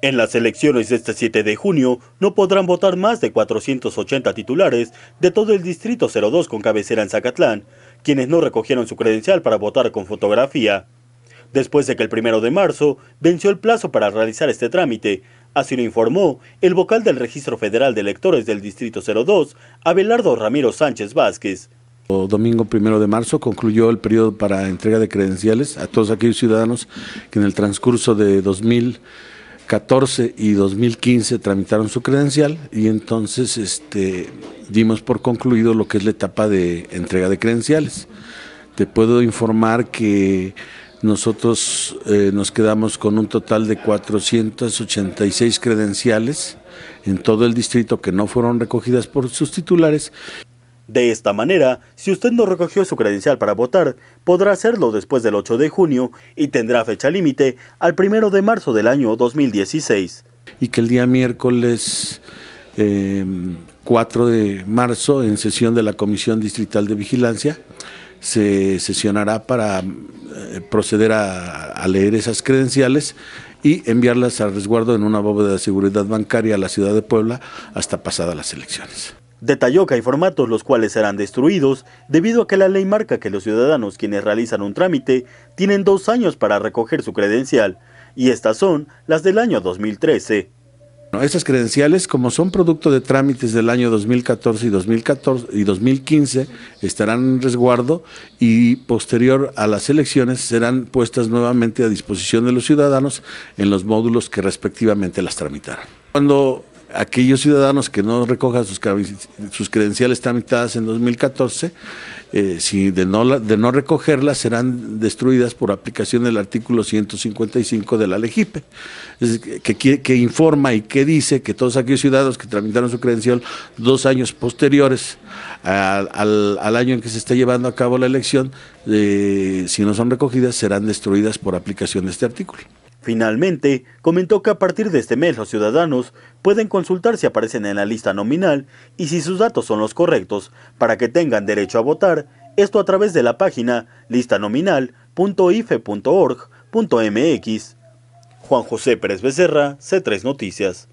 En las elecciones de este 7 de junio no podrán votar más de 480 titulares de todo el Distrito 02 con cabecera en Zacatlán, quienes no recogieron su credencial para votar con fotografía. Después de que el 1 de marzo venció el plazo para realizar este trámite, así lo informó el vocal del Registro Federal de Electores del Distrito 02, Abelardo Ramiro Sánchez Vázquez. El domingo 1 de marzo concluyó el periodo para entrega de credenciales a todos aquellos ciudadanos que en el transcurso de 2000 14 y 2015 tramitaron su credencial y entonces este, dimos por concluido lo que es la etapa de entrega de credenciales. Te puedo informar que nosotros eh, nos quedamos con un total de 486 credenciales en todo el distrito que no fueron recogidas por sus titulares de esta manera, si usted no recogió su credencial para votar, podrá hacerlo después del 8 de junio y tendrá fecha límite al 1 de marzo del año 2016. Y que el día miércoles 4 em, de marzo, en sesión de la Comisión Distrital de Vigilancia, se sesionará para eh, proceder a, a leer esas credenciales y enviarlas al resguardo en una bóveda de seguridad bancaria a la ciudad de Puebla hasta pasadas las elecciones. Detalló que hay formatos los cuales serán destruidos debido a que la ley marca que los ciudadanos quienes realizan un trámite tienen dos años para recoger su credencial y estas son las del año 2013. Estas credenciales, como son producto de trámites del año 2014 y, 2014 y 2015, estarán en resguardo y posterior a las elecciones serán puestas nuevamente a disposición de los ciudadanos en los módulos que respectivamente las tramitarán. Cuando aquellos ciudadanos que no recojan sus, credenciales tramitadas en 2014, eh, si de no, de no recogerlas serán destruidas por aplicación del artículo 155 de la LEGIPE, que, informa y que dice que todos aquellos ciudadanos que tramitaron su credencial dos años posteriores al, año en que se está llevando a cabo la elección, eh, si no son recogidas serán destruidas por aplicación de este artículo. Finalmente, comentó que a partir de este mes los ciudadanos pueden consultar si aparecen en la lista nominal y si sus datos son los correctos para que tengan derecho a votar, esto a través de la página listanominal.ife.org.mx. Juan José Pérez Becerra, C3 Noticias.